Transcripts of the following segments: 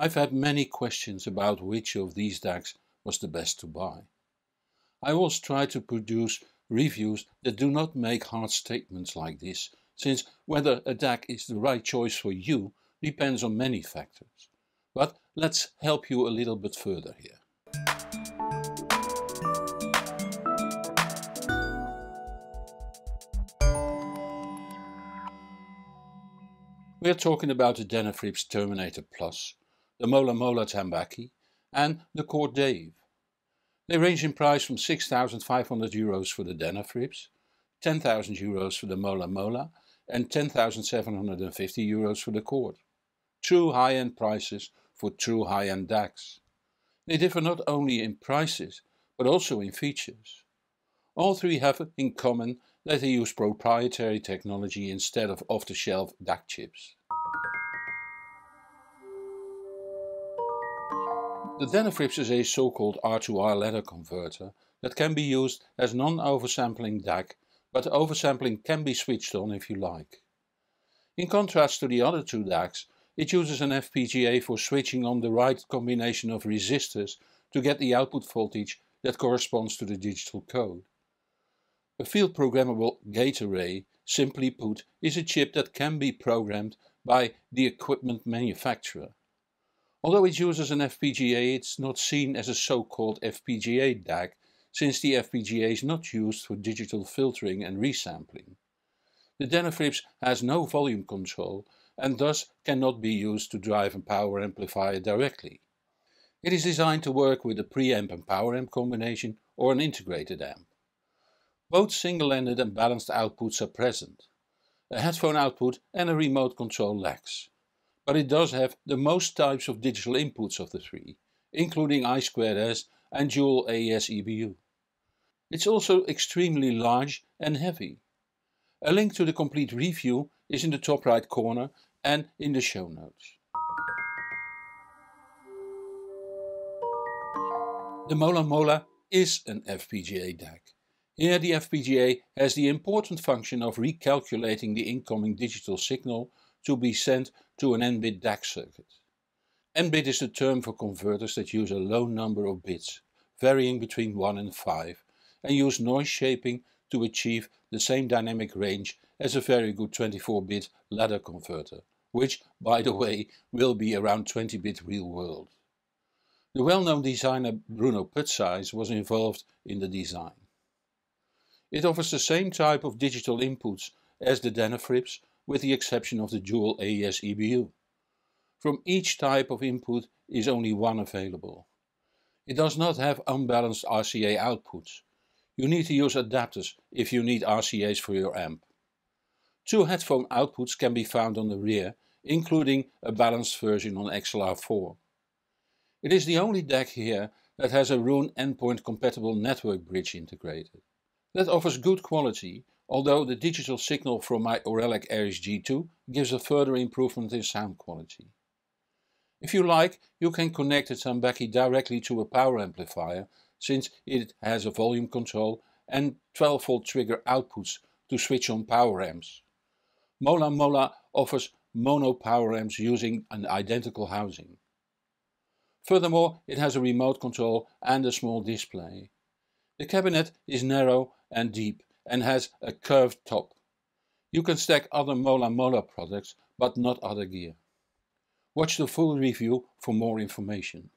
I've had many questions about which of these DACs was the best to buy. I always try to produce reviews that do not make hard statements like this, since whether a DAC is the right choice for you depends on many factors. But let's help you a little bit further here. We're talking about the Denifrips Terminator Plus, the Mola Mola Tambaki and the Court Dave. They range in price from 6,500 euros for the Denna Frips, 10,000 euros for the Mola Mola and 10,750 euros for the Court. True high-end prices for true high-end DACs. They differ not only in prices, but also in features. All three have in common that they use proprietary technology instead of off-the-shelf DAC chips. The Denofrips is a so-called R2R ladder converter that can be used as non-oversampling DAC, but oversampling can be switched on if you like. In contrast to the other two DACs, it uses an FPGA for switching on the right combination of resistors to get the output voltage that corresponds to the digital code. A field programmable gate array, simply put, is a chip that can be programmed by the equipment manufacturer. Although it uses an FPGA, it's not seen as a so-called FPGA DAC, since the FPGA is not used for digital filtering and resampling. The Denoflips has no volume control and thus cannot be used to drive a power amplifier directly. It is designed to work with a preamp and power amp combination or an integrated amp. Both single-ended and balanced outputs are present. A headphone output and a remote control lacks but it does have the most types of digital inputs of the three, including I2S and dual AES EBU. It's also extremely large and heavy. A link to the complete review is in the top right corner and in the show notes. The Mola Mola is an FPGA DAC. Here the FPGA has the important function of recalculating the incoming digital signal to be sent to an n-bit DAC circuit. n-bit is the term for converters that use a low number of bits, varying between 1 and 5, and use noise shaping to achieve the same dynamic range as a very good 24-bit ladder converter, which, by the way, will be around 20-bit real world. The well-known designer Bruno Putzais was involved in the design. It offers the same type of digital inputs as the Danafrips, with the exception of the dual AES EBU. From each type of input is only one available. It does not have unbalanced RCA outputs. You need to use adapters if you need RCAs for your amp. Two headphone outputs can be found on the rear, including a balanced version on XLR4. It is the only DAC here that has a Roon endpoint compatible network bridge integrated. That offers good quality although the digital signal from my Aurelic g 2 gives a further improvement in sound quality. If you like, you can connect the Tambaki directly to a power amplifier, since it has a volume control and 12V trigger outputs to switch on power amps. Mola Mola offers mono power amps using an identical housing. Furthermore, it has a remote control and a small display. The cabinet is narrow and deep, and has a curved top. You can stack other Mola Mola products, but not other gear. Watch the full review for more information.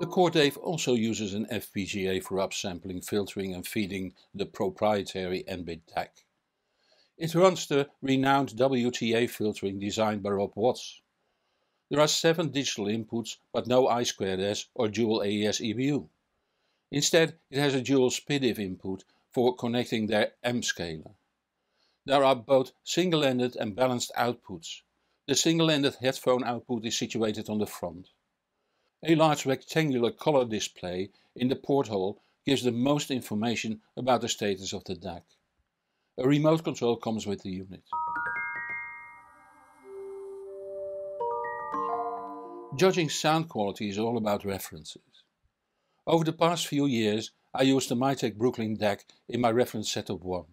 The Cordave also uses an FPGA for upsampling, filtering and feeding the proprietary NBIT DAC. It runs the renowned WTA filtering designed by Rob Watts. There are seven digital inputs, but no I2S or dual AES EBU. Instead, it has a dual SPDIF input for connecting their M scaler. There are both single-ended and balanced outputs. The single-ended headphone output is situated on the front. A large rectangular color display in the porthole gives the most information about the status of the DAC. A remote control comes with the unit. Judging sound quality is all about references. Over the past few years, I used the MyTech Brooklyn DAC in my reference setup 1.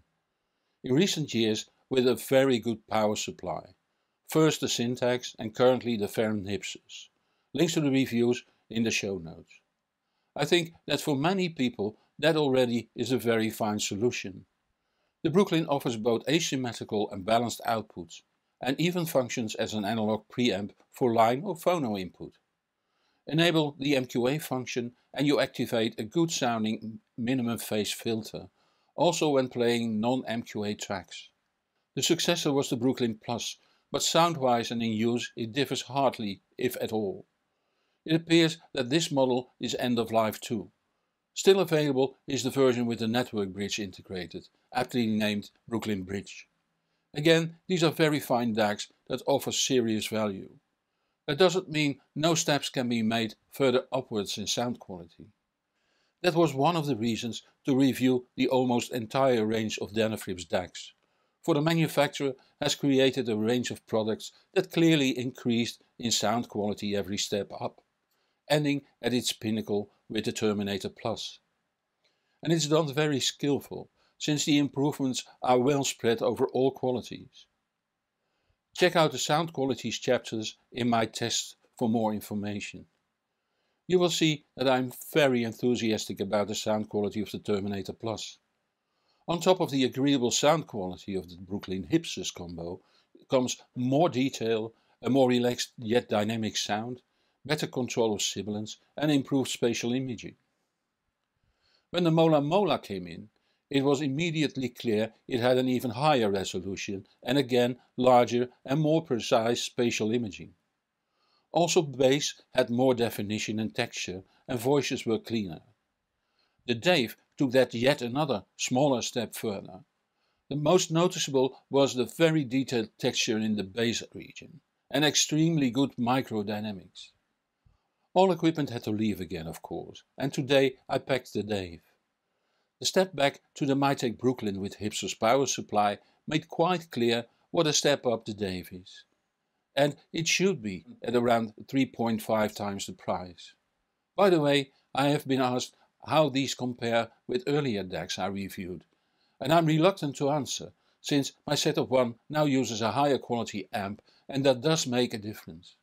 In recent years, with a very good power supply. First the syntax and currently the Ferrum Hipsters. Links to the reviews in the show notes. I think that for many people that already is a very fine solution. The Brooklyn offers both asymmetrical and balanced outputs, and even functions as an analog preamp for line or phono input. Enable the MQA function and you activate a good sounding minimum phase filter, also when playing non-MQA tracks. The successor was the Brooklyn Plus, but sound-wise and in use it differs hardly, if at all. It appears that this model is end-of-life too. Still available is the version with the network bridge integrated, aptly named Brooklyn Bridge. Again, these are very fine DACs that offer serious value. That doesn't mean no steps can be made further upwards in sound quality. That was one of the reasons to review the almost entire range of Danaflip's DACs. For the manufacturer has created a range of products that clearly increased in sound quality every step up, ending at its pinnacle with the Terminator Plus. And it's done very skillful, since the improvements are well spread over all qualities. Check out the sound qualities chapters in my test for more information. You will see that I am very enthusiastic about the sound quality of the Terminator Plus. On top of the agreeable sound quality of the Brooklyn Hipsters combo comes more detail, a more relaxed yet dynamic sound, better control of sibilance and improved spatial imaging. When the Mola Mola came in, it was immediately clear it had an even higher resolution and again larger and more precise spatial imaging. Also bass had more definition and texture and voices were cleaner. The Dave took that yet another, smaller step further. The most noticeable was the very detailed texture in the bass region and extremely good microdynamics. All equipment had to leave again of course and today I packed the Dave. The step back to the Mytec Brooklyn with Hipster's power supply made quite clear what a step up the Davies. And it should be at around 3.5 times the price. By the way, I have been asked how these compare with earlier DACs I reviewed, and I'm reluctant to answer, since my setup 1 now uses a higher quality amp and that does make a difference.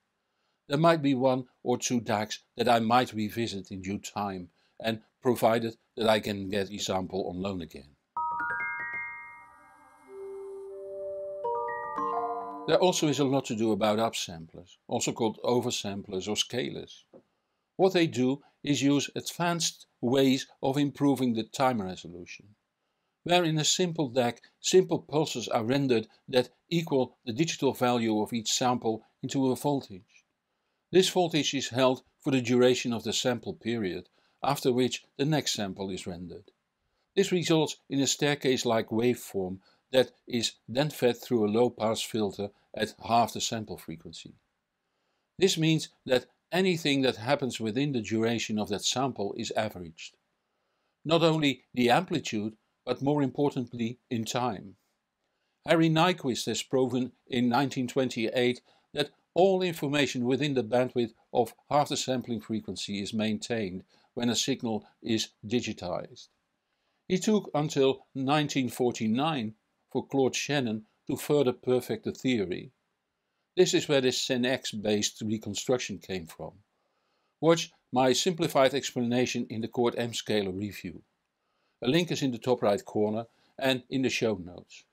There might be one or two DACs that I might revisit in due time, and provided that I can get sample on loan again. There also is a lot to do about upsamplers, also called oversamplers or scalers. What they do is use advanced ways of improving the time resolution. Where in a simple DAC, simple pulses are rendered that equal the digital value of each sample into a voltage. This voltage is held for the duration of the sample period after which the next sample is rendered. This results in a staircase-like waveform that is then fed through a low-pass filter at half the sample frequency. This means that anything that happens within the duration of that sample is averaged. Not only the amplitude, but more importantly in time. Harry Nyquist has proven in 1928 that all information within the bandwidth of half the sampling frequency is maintained when a signal is digitized. It took until 1949 for Claude Shannon to further perfect the theory. This is where this Senex based reconstruction came from. Watch my simplified explanation in the Chord M scalar review. A link is in the top right corner and in the show notes.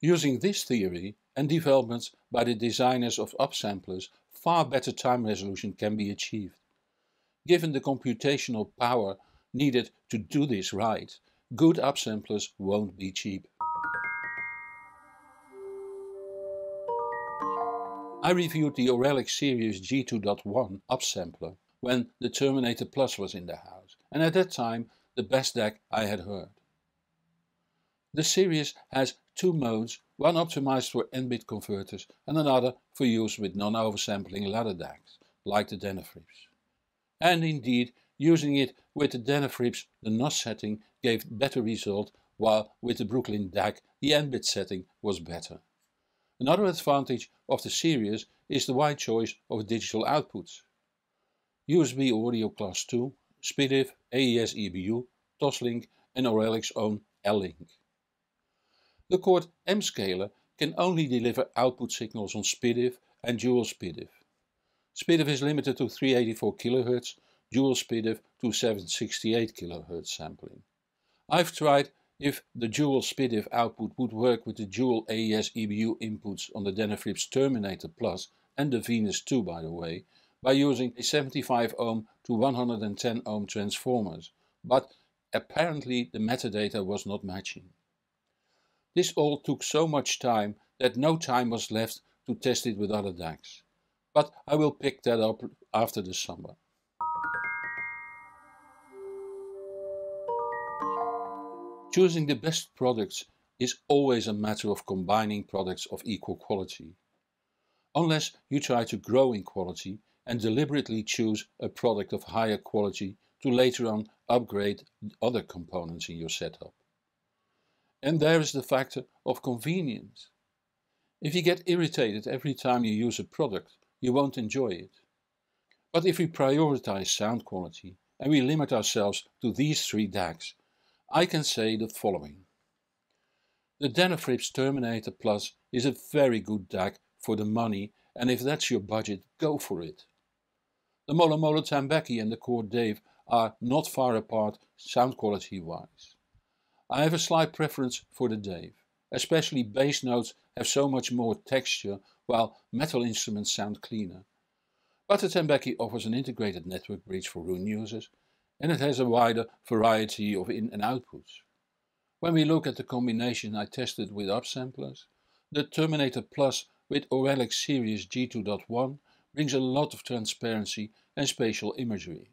Using this theory and developments by the designers of upsamplers, far better time resolution can be achieved. Given the computational power needed to do this right, good upsamplers won't be cheap. I reviewed the Oralic Series G2.1 upsampler when the Terminator Plus was in the house, and at that time the best DAC I had heard. The series has two modes, one optimized for n-bit converters and another for use with non-oversampling ladder DACs, like the Denifrips and indeed using it with the Denafrips, the NOS setting gave better result while with the Brooklyn DAC the N-bit setting was better. Another advantage of the series is the wide choice of digital outputs. USB Audio Class 2, SPDIF, AES EBU, Toslink and Aurelic's own L-Link. The Cord M-scaler can only deliver output signals on SPDIF and dual SPDIF. SPDIF is limited to 384 kHz, dual SPDIF to 768 kHz sampling. I've tried if the dual SPDIF output would work with the dual AES EBU inputs on the Deniflip's Terminator Plus and the Venus 2 by the way, by using a 75 ohm to 110 ohm transformers, but apparently the metadata was not matching. This all took so much time that no time was left to test it with other DACs but I will pick that up after the summer. Choosing the best products is always a matter of combining products of equal quality. Unless you try to grow in quality and deliberately choose a product of higher quality to later on upgrade other components in your setup. And there is the factor of convenience. If you get irritated every time you use a product, you won't enjoy it. But if we prioritize sound quality and we limit ourselves to these three DACs, I can say the following. The Danafrips Terminator Plus is a very good DAC for the money and if that's your budget, go for it. The Mola Mola Tambaki and the Cord Dave are not far apart sound quality wise. I have a slight preference for the Dave, especially bass notes have so much more texture while metal instruments sound cleaner. But the Tembeki offers an integrated network bridge for Roon users, and it has a wider variety of in and outputs. When we look at the combination I tested with upsamplers, the Terminator Plus with Oralex Series G2.1 brings a lot of transparency and spatial imagery.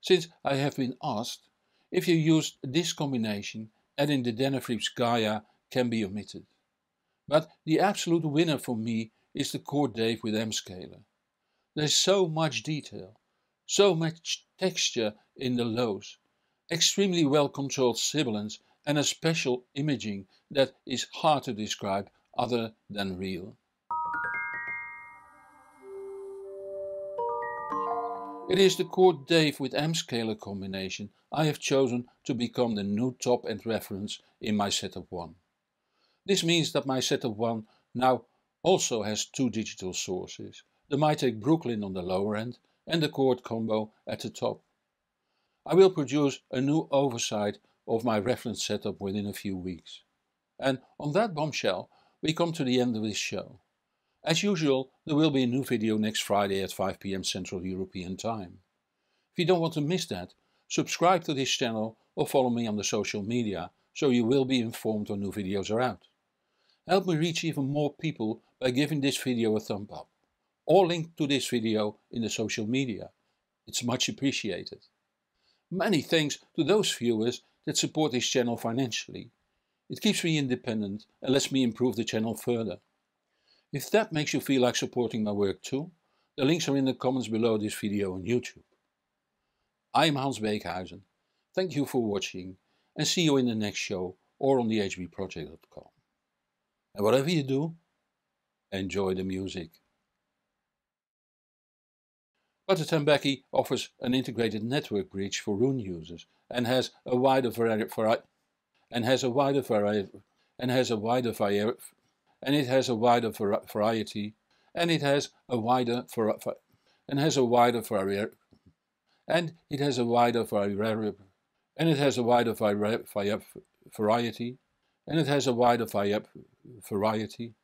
Since I have been asked, if you use this combination, adding the Denifrips Gaia can be omitted. But the absolute winner for me is the Chord Dave with M-Scaler. There's so much detail, so much texture in the lows, extremely well controlled sibilance and a special imaging that is hard to describe other than real. It is the chord Dave with m scaler combination I have chosen to become the new top-end reference in my setup 1. This means that my setup 1 now also has two digital sources, the MyTech Brooklyn on the lower end and the chord combo at the top. I will produce a new oversight of my reference setup within a few weeks. And on that bombshell, we come to the end of this show. As usual, there will be a new video next Friday at 5 pm Central European Time. If you don't want to miss that, subscribe to this channel or follow me on the social media so you will be informed when new videos are out. Help me reach even more people by giving this video a thumb up or link to this video in the social media. It's much appreciated. Many thanks to those viewers that support this channel financially. It keeps me independent and lets me improve the channel further. If that makes you feel like supporting my work too, the links are in the comments below this video on YouTube. I'm Hans Beekhuizen. Thank you for watching and see you in the next show or on the HBproject.com. And whatever you do, enjoy the music. the Becky offers an integrated network bridge for Roon users and has a wider variety and has a wider variety and has a wider variety and it has a wider variety and it has a wider and has a wider variety and it has a wider variety and it has a wider variety and it has a wider variety variety